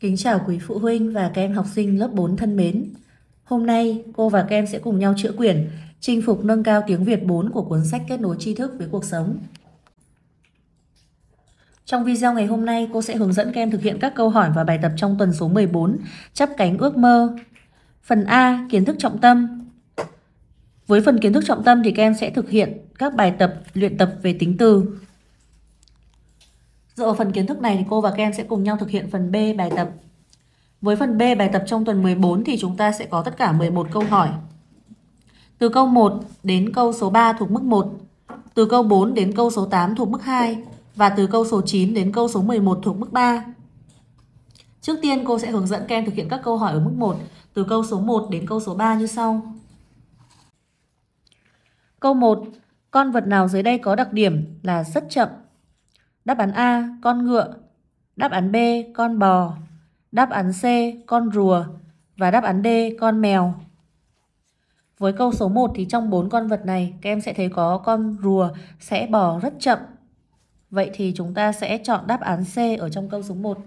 Kính chào quý phụ huynh và các em học sinh lớp 4 thân mến. Hôm nay, cô và các em sẽ cùng nhau chữa quyển Chinh phục nâng cao tiếng Việt 4 của cuốn sách Kết nối tri thức với cuộc sống. Trong video ngày hôm nay, cô sẽ hướng dẫn các em thực hiện các câu hỏi và bài tập trong tuần số 14, chắp cánh ước mơ. Phần A, kiến thức trọng tâm. Với phần kiến thức trọng tâm thì các em sẽ thực hiện các bài tập luyện tập về tính từ, Dựa phần kiến thức này thì cô và các em sẽ cùng nhau thực hiện phần B bài tập. Với phần B bài tập trong tuần 14 thì chúng ta sẽ có tất cả 11 câu hỏi. Từ câu 1 đến câu số 3 thuộc mức 1, từ câu 4 đến câu số 8 thuộc mức 2 và từ câu số 9 đến câu số 11 thuộc mức 3. Trước tiên cô sẽ hướng dẫn các em thực hiện các câu hỏi ở mức 1 từ câu số 1 đến câu số 3 như sau. Câu 1. Con vật nào dưới đây có đặc điểm là rất chậm, Đáp án A, con ngựa. Đáp án B, con bò. Đáp án C, con rùa. Và đáp án D, con mèo. Với câu số 1 thì trong bốn con vật này, các em sẽ thấy có con rùa sẽ bò rất chậm. Vậy thì chúng ta sẽ chọn đáp án C ở trong câu số 1.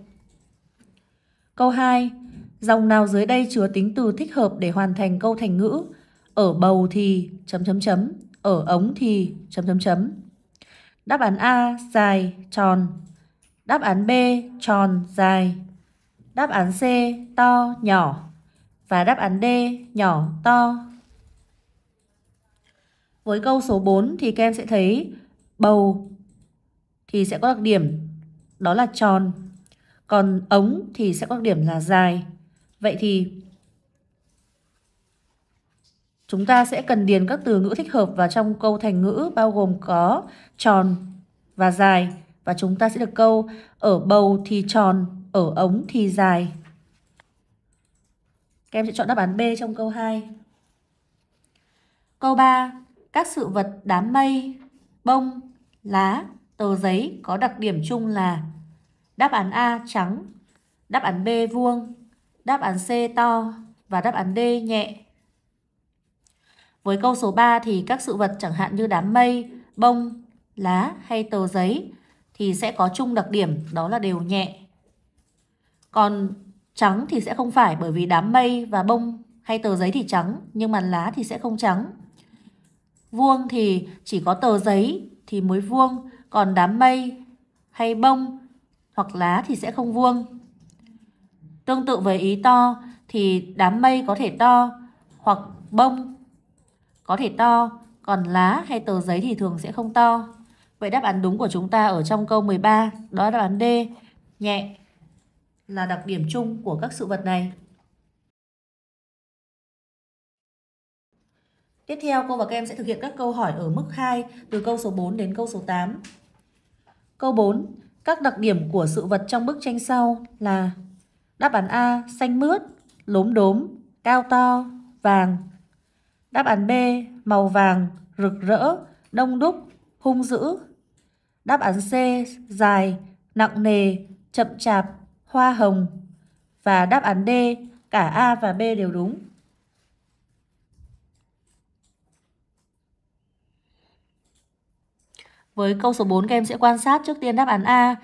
Câu 2. Dòng nào dưới đây chứa tính từ thích hợp để hoàn thành câu thành ngữ? Ở bầu thì... chấm chấm chấm. Ở ống thì... chấm chấm chấm. Đáp án A dài, tròn. Đáp án B tròn, dài. Đáp án C to, nhỏ. Và đáp án D nhỏ, to. Với câu số 4 thì các em sẽ thấy bầu thì sẽ có đặc điểm đó là tròn. Còn ống thì sẽ có đặc điểm là dài. Vậy thì Chúng ta sẽ cần điền các từ ngữ thích hợp vào trong câu thành ngữ bao gồm có tròn và dài và chúng ta sẽ được câu ở bầu thì tròn, ở ống thì dài. Các em sẽ chọn đáp án B trong câu 2. Câu 3. Các sự vật đám mây, bông, lá, tờ giấy có đặc điểm chung là đáp án A trắng, đáp án B vuông, đáp án C to và đáp án D nhẹ. Với câu số 3 thì các sự vật chẳng hạn như đám mây, bông, lá hay tờ giấy thì sẽ có chung đặc điểm đó là đều nhẹ. Còn trắng thì sẽ không phải bởi vì đám mây và bông hay tờ giấy thì trắng nhưng mà lá thì sẽ không trắng. Vuông thì chỉ có tờ giấy thì mới vuông, còn đám mây hay bông hoặc lá thì sẽ không vuông. Tương tự với ý to thì đám mây có thể to hoặc bông có thể to, còn lá hay tờ giấy thì thường sẽ không to. Vậy đáp án đúng của chúng ta ở trong câu 13, đó là đáp án D, nhẹ là đặc điểm chung của các sự vật này. Tiếp theo, cô và các em sẽ thực hiện các câu hỏi ở mức 2 từ câu số 4 đến câu số 8. Câu 4. Các đặc điểm của sự vật trong bức tranh sau là đáp án A xanh mướt, lốm đốm, cao to, vàng, Đáp án B, màu vàng, rực rỡ, đông đúc, hung dữ. Đáp án C, dài, nặng nề, chậm chạp, hoa hồng. Và đáp án D, cả A và B đều đúng. Với câu số 4 các em sẽ quan sát trước tiên đáp án A.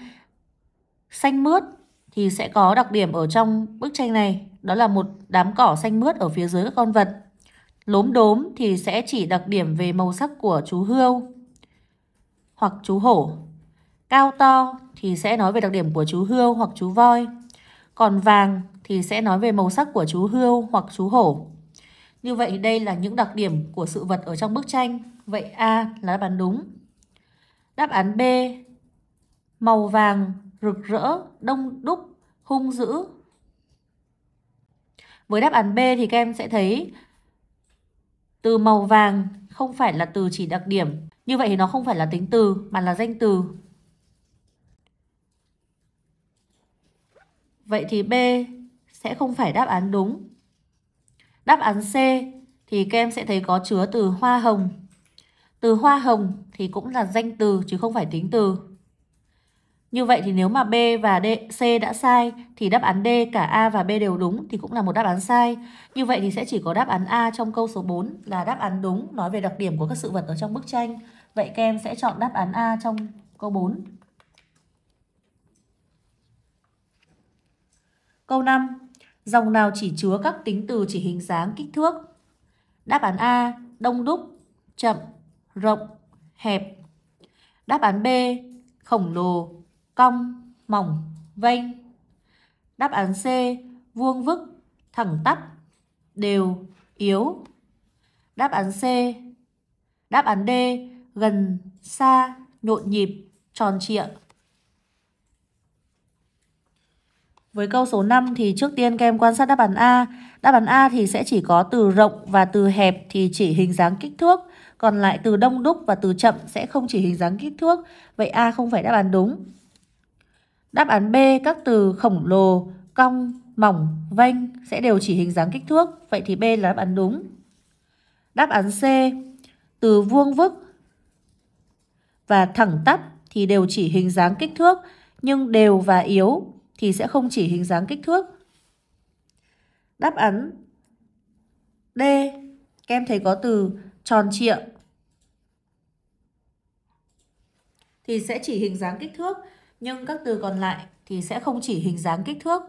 Xanh mướt thì sẽ có đặc điểm ở trong bức tranh này, đó là một đám cỏ xanh mướt ở phía dưới các con vật. Lốm đốm thì sẽ chỉ đặc điểm về màu sắc của chú hươu hoặc chú hổ. Cao to thì sẽ nói về đặc điểm của chú hươu hoặc chú voi. Còn vàng thì sẽ nói về màu sắc của chú hươu hoặc chú hổ. Như vậy đây là những đặc điểm của sự vật ở trong bức tranh. Vậy A là đáp án đúng. Đáp án B màu vàng rực rỡ, đông đúc, hung dữ. Với đáp án B thì các em sẽ thấy từ màu vàng không phải là từ chỉ đặc điểm. Như vậy thì nó không phải là tính từ mà là danh từ. Vậy thì B sẽ không phải đáp án đúng. Đáp án C thì các em sẽ thấy có chứa từ hoa hồng. Từ hoa hồng thì cũng là danh từ chứ không phải tính từ. Như vậy thì nếu mà B và D, C đã sai thì đáp án D cả A và B đều đúng thì cũng là một đáp án sai. Như vậy thì sẽ chỉ có đáp án A trong câu số 4 là đáp án đúng nói về đặc điểm của các sự vật ở trong bức tranh. Vậy các em sẽ chọn đáp án A trong câu 4. Câu 5. Dòng nào chỉ chứa các tính từ chỉ hình dáng kích thước? Đáp án A. Đông đúc, chậm, rộng, hẹp. Đáp án B. Khổng lồ, cong, mỏng, vênh. Đáp án C, vuông vức, thẳng tắp, đều, yếu. Đáp án C. Đáp án D, gần, xa, nhộn nhịp, tròn trịa. Với câu số 5 thì trước tiên các em quan sát đáp án A. Đáp án A thì sẽ chỉ có từ rộng và từ hẹp thì chỉ hình dáng kích thước. Còn lại từ đông đúc và từ chậm sẽ không chỉ hình dáng kích thước. Vậy A không phải đáp án đúng. Đáp án B các từ khổng lồ, cong, mỏng, vênh sẽ đều chỉ hình dáng kích thước, vậy thì B là đáp án đúng. Đáp án C từ vuông vức và thẳng tắp thì đều chỉ hình dáng kích thước, nhưng đều và yếu thì sẽ không chỉ hình dáng kích thước. Đáp án D các em thấy có từ tròn trịa thì sẽ chỉ hình dáng kích thước nhưng các từ còn lại thì sẽ không chỉ hình dáng kích thước.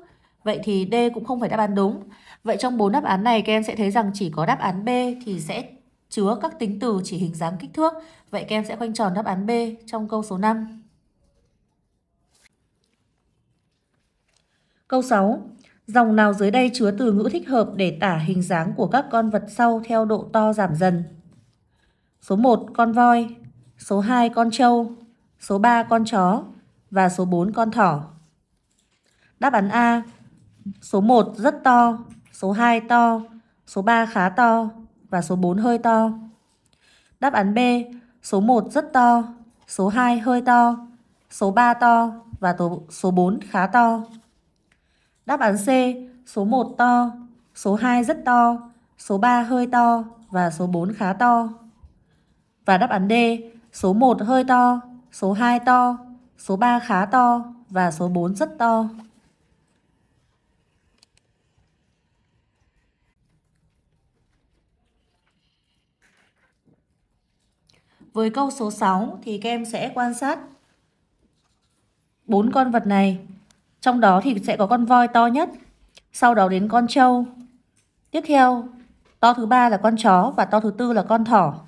Vậy thì D cũng không phải đáp án đúng. Vậy trong bốn đáp án này các em sẽ thấy rằng chỉ có đáp án B thì sẽ chứa các tính từ chỉ hình dáng kích thước. Vậy các em sẽ khoanh tròn đáp án B trong câu số 5. Câu 6. Dòng nào dưới đây chứa từ ngữ thích hợp để tả hình dáng của các con vật sau theo độ to giảm dần? Số 1 con voi, số 2 con trâu, số 3 con chó, và số 4 con thỏ. Đáp án A. Số 1 rất to, số 2 to, số 3 khá to và số 4 hơi to. Đáp án B. Số 1 rất to, số 2 hơi to, số 3 to và số 4 khá to. Đáp án C. Số 1 to, số 2 rất to, số 3 hơi to và số 4 khá to. Và đáp án D, số 1 hơi to, số 2 to Số 3 khá to và số 4 rất to. Với câu số 6 thì các em sẽ quan sát bốn con vật này. Trong đó thì sẽ có con voi to nhất, sau đó đến con trâu. Tiếp theo, to thứ ba là con chó và to thứ tư là con thỏ.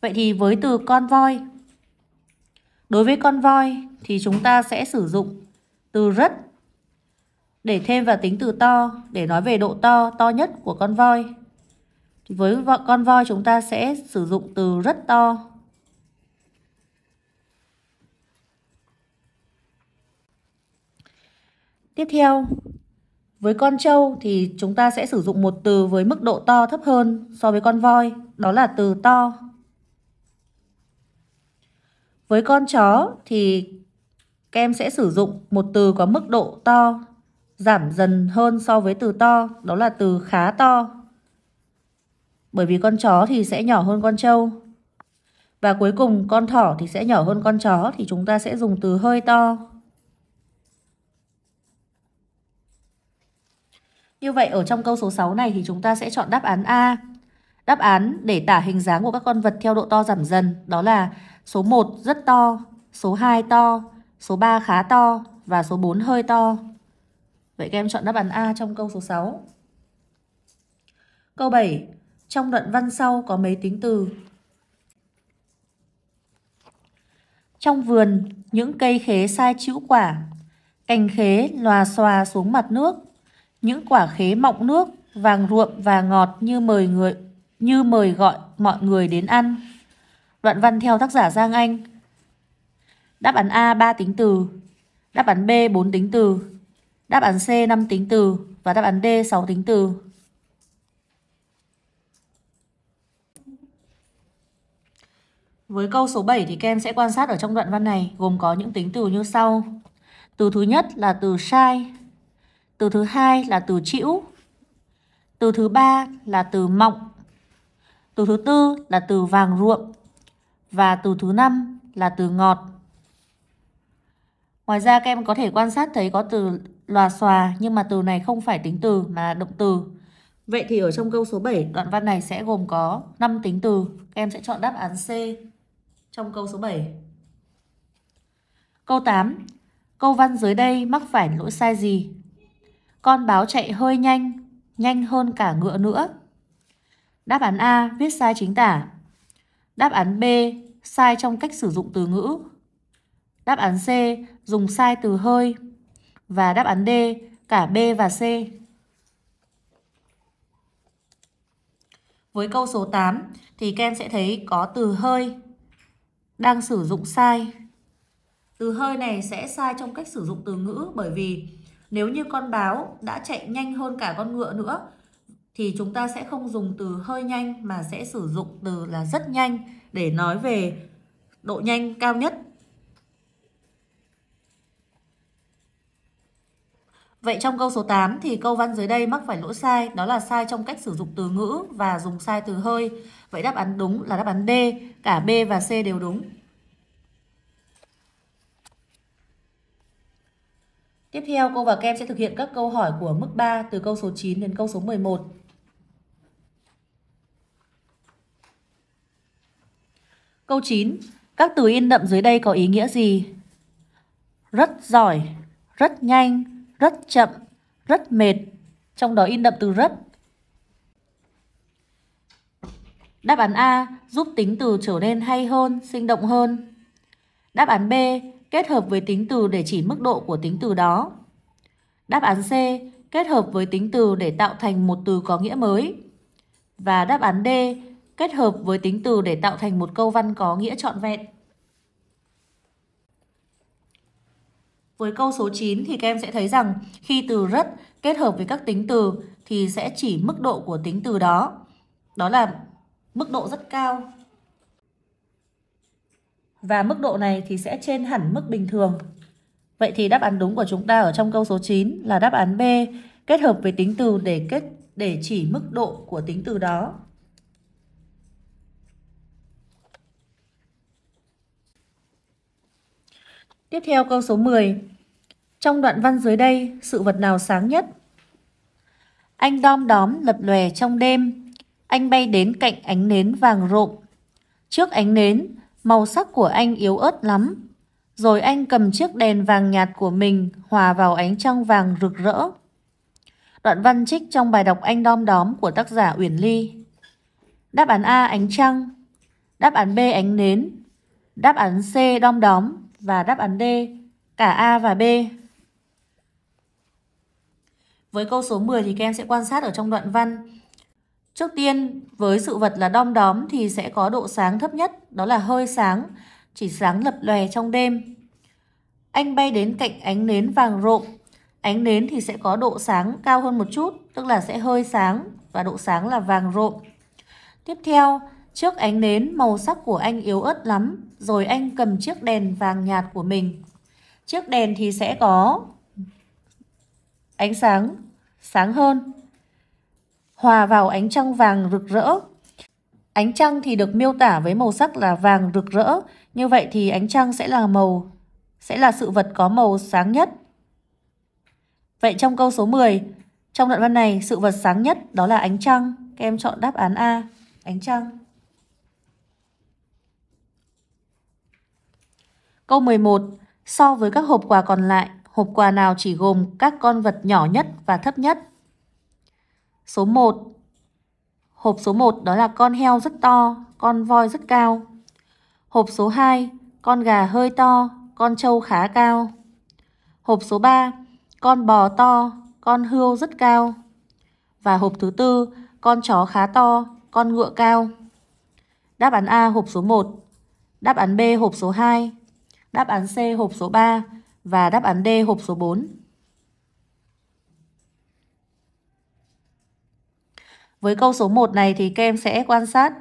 Vậy thì với từ con voi Đối với con voi thì chúng ta sẽ sử dụng từ rất để thêm vào tính từ to để nói về độ to, to nhất của con voi. Với con voi chúng ta sẽ sử dụng từ rất to. Tiếp theo, với con trâu thì chúng ta sẽ sử dụng một từ với mức độ to thấp hơn so với con voi, đó là từ to. Với con chó thì các em sẽ sử dụng một từ có mức độ to giảm dần hơn so với từ to, đó là từ khá to. Bởi vì con chó thì sẽ nhỏ hơn con trâu. Và cuối cùng con thỏ thì sẽ nhỏ hơn con chó thì chúng ta sẽ dùng từ hơi to. Như vậy ở trong câu số 6 này thì chúng ta sẽ chọn đáp án A. Đáp án để tả hình dáng của các con vật theo độ to giảm dần đó là Số 1 rất to, số 2 to, số 3 khá to và số 4 hơi to. Vậy các em chọn đáp án A trong câu số 6. Câu 7. Trong đoạn văn sau có mấy tính từ? Trong vườn, những cây khế sai chữ quả. Cành khế lòa xòa xuống mặt nước. Những quả khế mọng nước, vàng ruộm và ngọt như mời người như mời gọi mọi người đến ăn. Đoạn văn theo tác giả Giang Anh. Đáp án A 3 tính từ, đáp án B 4 tính từ, đáp án C 5 tính từ và đáp án D 6 tính từ. Với câu số 7 thì các em sẽ quan sát ở trong đoạn văn này gồm có những tính từ như sau. Từ thứ nhất là từ sai, từ thứ hai là từ chịu, từ thứ ba là từ mọng, từ thứ tư là từ vàng ruộng, và từ thứ năm là từ ngọt. Ngoài ra các em có thể quan sát thấy có từ lòa xòa nhưng mà từ này không phải tính từ mà là động từ. Vậy thì ở trong câu số 7 đoạn văn này sẽ gồm có 5 tính từ. Các em sẽ chọn đáp án C trong câu số 7. Câu 8. Câu văn dưới đây mắc phải lỗi sai gì? Con báo chạy hơi nhanh, nhanh hơn cả ngựa nữa. Đáp án A viết sai chính tả. Đáp án B, sai trong cách sử dụng từ ngữ. Đáp án C, dùng sai từ hơi. Và đáp án D, cả B và C. Với câu số 8 thì các em sẽ thấy có từ hơi đang sử dụng sai. Từ hơi này sẽ sai trong cách sử dụng từ ngữ bởi vì nếu như con báo đã chạy nhanh hơn cả con ngựa nữa thì chúng ta sẽ không dùng từ hơi nhanh mà sẽ sử dụng từ là rất nhanh để nói về độ nhanh cao nhất. Vậy trong câu số 8 thì câu văn dưới đây mắc phải lỗi sai, đó là sai trong cách sử dụng từ ngữ và dùng sai từ hơi. Vậy đáp án đúng là đáp án D, cả B và C đều đúng. Tiếp theo, cô và kem sẽ thực hiện các câu hỏi của mức 3 từ câu số 9 đến câu số 11. Câu 9. Các từ in đậm dưới đây có ý nghĩa gì? Rất giỏi, rất nhanh, rất chậm, rất mệt. Trong đó in đậm từ rất. Đáp án A giúp tính từ trở nên hay hơn, sinh động hơn. Đáp án B kết hợp với tính từ để chỉ mức độ của tính từ đó. Đáp án C kết hợp với tính từ để tạo thành một từ có nghĩa mới. Và đáp án D kết hợp với tính từ để tạo thành một câu văn có nghĩa trọn vẹn. Với câu số 9 thì các em sẽ thấy rằng khi từ rất kết hợp với các tính từ thì sẽ chỉ mức độ của tính từ đó. Đó là mức độ rất cao. Và mức độ này thì sẽ trên hẳn mức bình thường. Vậy thì đáp án đúng của chúng ta ở trong câu số 9 là đáp án B, kết hợp với tính từ để kết để chỉ mức độ của tính từ đó. Tiếp theo câu số 10. Trong đoạn văn dưới đây, sự vật nào sáng nhất? Anh đom đóm lập lòe trong đêm. Anh bay đến cạnh ánh nến vàng rộm. Trước ánh nến, màu sắc của anh yếu ớt lắm. Rồi anh cầm chiếc đèn vàng nhạt của mình hòa vào ánh trăng vàng rực rỡ. Đoạn văn trích trong bài đọc Anh đom đóm của tác giả Uyển Ly. Đáp án A ánh trăng. Đáp án B ánh nến. Đáp án C đom đóm và đáp án D, cả A và B. Với câu số 10 thì các em sẽ quan sát ở trong đoạn văn. Trước tiên, với sự vật là đom đóm thì sẽ có độ sáng thấp nhất, đó là hơi sáng, chỉ sáng lập lòe trong đêm. Anh bay đến cạnh ánh nến vàng rộm, ánh nến thì sẽ có độ sáng cao hơn một chút, tức là sẽ hơi sáng và độ sáng là vàng rộm. Tiếp theo, Trước ánh nến, màu sắc của anh yếu ớt lắm, rồi anh cầm chiếc đèn vàng nhạt của mình. Chiếc đèn thì sẽ có ánh sáng sáng hơn, hòa vào ánh trăng vàng rực rỡ. Ánh trăng thì được miêu tả với màu sắc là vàng rực rỡ, như vậy thì ánh trăng sẽ là màu sẽ là sự vật có màu sáng nhất. Vậy trong câu số 10, trong đoạn văn này, sự vật sáng nhất đó là ánh trăng. Các em chọn đáp án A, ánh trăng. Câu 11. So với các hộp quà còn lại, hộp quà nào chỉ gồm các con vật nhỏ nhất và thấp nhất? Số 1. Hộp số 1 đó là con heo rất to, con voi rất cao. Hộp số 2, con gà hơi to, con trâu khá cao. Hộp số 3, con bò to, con hươu rất cao. Và hộp thứ tư, con chó khá to, con ngựa cao. Đáp án A hộp số 1. Đáp án B hộp số 2 đáp án C hộp số 3 và đáp án D hộp số 4. Với câu số 1 này thì các em sẽ quan sát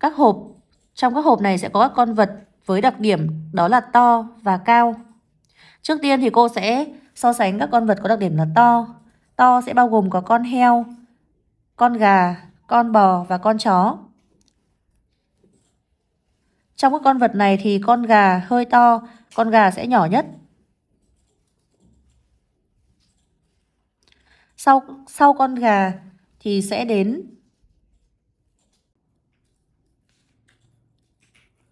các hộp. Trong các hộp này sẽ có các con vật với đặc điểm đó là to và cao. Trước tiên thì cô sẽ so sánh các con vật có đặc điểm là to. To sẽ bao gồm có con heo, con gà, con bò và con chó. Trong các con vật này thì con gà hơi to, con gà sẽ nhỏ nhất. Sau, sau con gà thì sẽ đến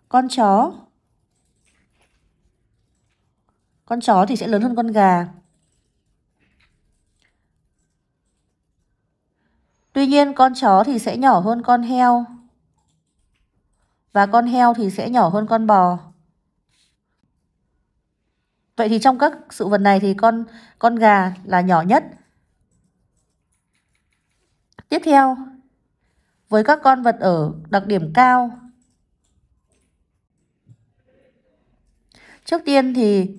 con chó. Con chó thì sẽ lớn hơn con gà. Tuy nhiên con chó thì sẽ nhỏ hơn con heo và con heo thì sẽ nhỏ hơn con bò. Vậy thì trong các sự vật này thì con con gà là nhỏ nhất. Tiếp theo, với các con vật ở đặc điểm cao. Trước tiên thì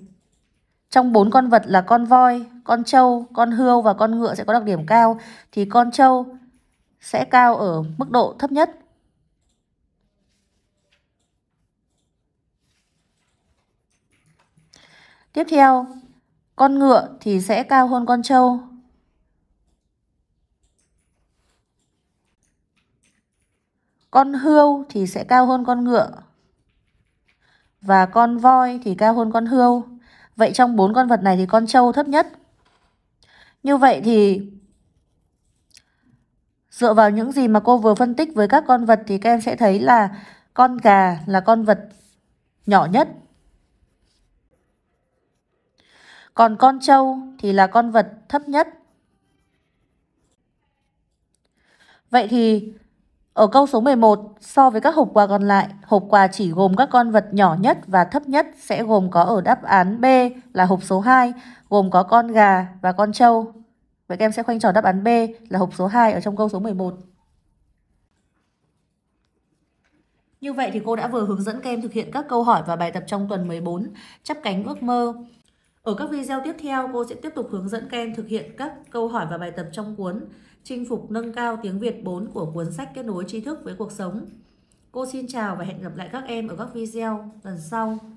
trong bốn con vật là con voi, con trâu, con hươu và con ngựa sẽ có đặc điểm cao thì con trâu sẽ cao ở mức độ thấp nhất Tiếp theo, con ngựa thì sẽ cao hơn con trâu. Con hươu thì sẽ cao hơn con ngựa. Và con voi thì cao hơn con hươu. Vậy trong bốn con vật này thì con trâu thấp nhất. Như vậy thì dựa vào những gì mà cô vừa phân tích với các con vật thì các em sẽ thấy là con gà là con vật nhỏ nhất còn con trâu thì là con vật thấp nhất. Vậy thì ở câu số 11, so với các hộp quà còn lại, hộp quà chỉ gồm các con vật nhỏ nhất và thấp nhất sẽ gồm có ở đáp án B là hộp số 2, gồm có con gà và con trâu. Vậy các em sẽ khoanh tròn đáp án B là hộp số 2 ở trong câu số 11. Như vậy thì cô đã vừa hướng dẫn các em thực hiện các câu hỏi và bài tập trong tuần 14, chắp cánh ước mơ. Ở các video tiếp theo, cô sẽ tiếp tục hướng dẫn các em thực hiện các câu hỏi và bài tập trong cuốn Chinh phục nâng cao tiếng Việt 4 của cuốn sách Kết nối tri thức với cuộc sống. Cô xin chào và hẹn gặp lại các em ở các video lần sau.